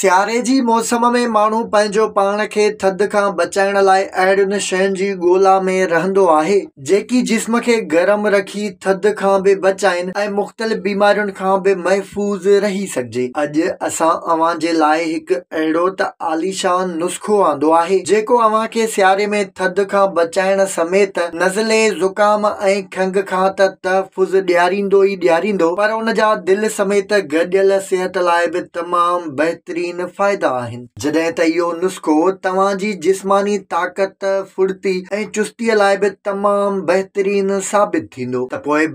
सियारे जी मौसम में माण्हू पंहिंजो पाण खे थधि खां बचाइण लाइ अहिड़ियुनि शयुनि जी ॻोल्हा में रहंदो आहे जेकी जिस्म खे गरम रखी थधि खां बि बचाइनि ऐं मुख़्तलिफ़ बीमारियुनि खां बि महफ़ूज़ रही सघिजे अॼु असां अव्हां जे लाइ हिकु अहिड़ो त आलीशान नुस्ख़ो आंदो आहे जेको अव्हां खे सियारे में थधि खां बचाइण समेत नज़ले ज़ुकाम ऐं खंग खां त तहफ़ुज़ ॾियारींदो ई ॾियारींदो पर उन जा दिलि समेत गॾियल सिहत लाइ बि तमामु बहितरीन बेहतरीन फ़ाइदा आहिनि त इहो नुस्ख़ो तव्हांजी ताक़त फुर्ती ऐं लाइ बि तमामु बहितरीन साबित थींदो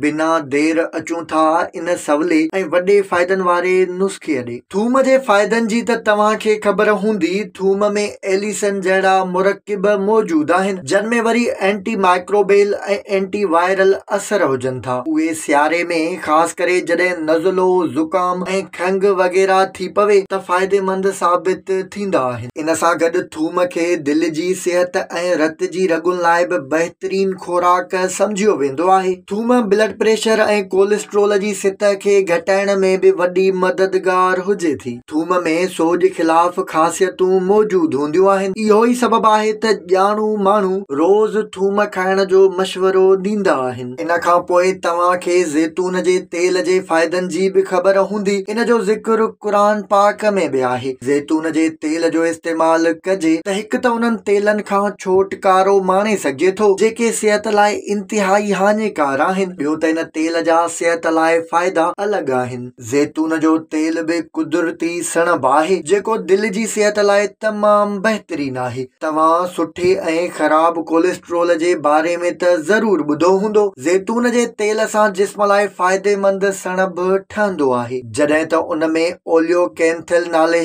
बिना देर अचूं था इन सवले ऐं वॾे फ़ाइदनि नुस्ख़े ॾे थूम जे फ़ाइदनि जी त तव्हांखे थूम में एलिसन जहिड़ा मुरकिब मौजूद आहिनि जन वरी एंटी माइक्रोबेल एंटी वायरल असर हुजनि था उहे सियारे में खास करे जॾहिं नज़लो ज़ुकाम खंघ वग़ैरह थी पवे त फ़ाइदे फ़ाइदेमंद साबित थींदा आहिनि इन सां गॾु थूम खे दिलि जी सिहत ऐं रत जी रगुनि लाइ बि बहितरीन खुराक सम्झियो वेंदो आहे थूम ब्लड प्रेशर ऐं कोलेस्ट्रोल जी सित खे घटाइण में बि वॾी मददगार हुजे थी थूम में सोज ख़िलाफ़ ख़ासियतूं मौजूदु हूंदियूं आहिनि इहो ई सबबु आहे त ॼाणू माण्हू रोज़ थूम खाइण जो मशवरो ॾींदा आहिनि इन खां पोइ तव्हां खे ज़ैतून जे तेल जे फ़ाइदनि जी बि ख़बर हूंदी इन जो ज़िक्र क़ुर पाक में बि आहे आहे ज़ैतून जे तेल जो इस्तेमाल कजे त हिकु इंतिहाई हानिकार आहिनि ज़ैतून आहे ख़राब कोलेस्ट्रोल जे बारे में त ज़रूरु ॿुधो हूंदो ज़ैतून जे तेल सां जिस्म लाइ फ़ाइदेमंद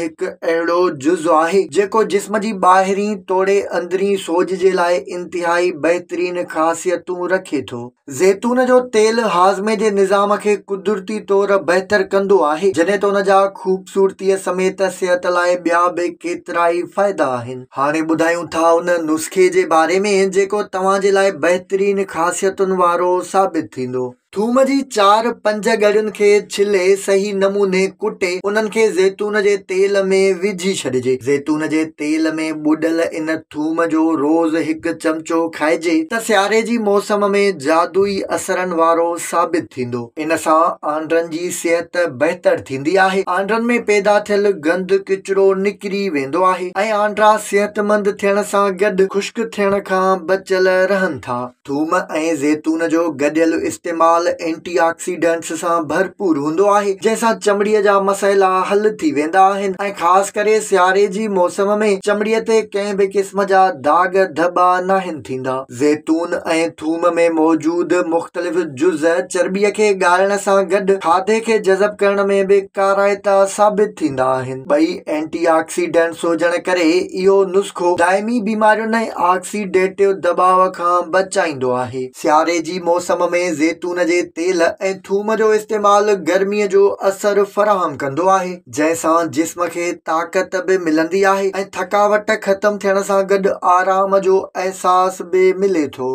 हिकु अहिड़ो जुज़ आहे जेको जिस्म जी ॿाहिरीं तोड़े अंदरी सोज जे लाइ इंतिहाई बहितरीन ख़ासियतूं रखे थो ज़ैतून जो तेल हाज़मे जे निज़ाम खे कुदरती तौरु बहितर कंदो आहे जॾहिं त हुन जा ख़ूबसूरतीअ समेत सिहत लाइ ॿिया बि केतिरा ई फ़ाइदा आहिनि हाणे ॿुधायूं था उन नुस्ख़े जे बारे में जेको तव्हां जे लाइ बहितरीन ख़ासियतुनि वारो साबित थींदो थूम जी चार पंज गड़ियुनि खे छिले सही नमूने कुटे उन्हनि खे ज़ैतून जे तेल में विझी छॾिजे ज़ैतून जे तेल में ॿुॾल इन थूम जो रोज़ हिकु चमचो खाइजे त सियारे जी मौसम में जादुई असरनि वारो साबित थींदो इन सां आंडरनि जी सिहत बहितर थींदी आहे आंडरनि में पैदा थियल गंद किचिरो निकिरी वेंदो आहे ऐं आंडरा सिहतमंद थियण सां गॾु ख़ुश्क थियण खां बचियल रहनि था थूम ऐं ज़ैतून जो गॾियल इस्तेमालु फल एंटीऑक्सीडेंट्स सां भरपूर हूंदो आहे जंहिंसां चमड़ीअ जा मसइला हल थी वेंदा करे सियारे जी मौसम में चमड़ीअ ते कंहिं बि क़िस्म जा दाग धब्बा नाहिनि ज़ैतून ऐं थूम में मौजूद मुख़्तलिफ़ जुज़ चर्बी खे ॻाल्हि सां गॾु खाधे खे जज़ब करण में बि काराइता साबित थींदा आहिनि एंटीऑक्सीडेंट्स हुजण करे इहो नुस्ख़ो दाइमी बीमारियुनि ऐं ऑक्सीडेटिव दबाव खां बचाईंदो आहे सियारे जी मौसम में ज़ैतून जे तेल ऐं थूम जो इस्तेमालु गर्मीअ जो असरु फराहम कंदो आहे जंहिं सां जिस्म खे ताक़त बि मिलंदी आहे ऐं थकावट ख़तमु थियण सां गॾु आराम जो अहसासु बि मिले थो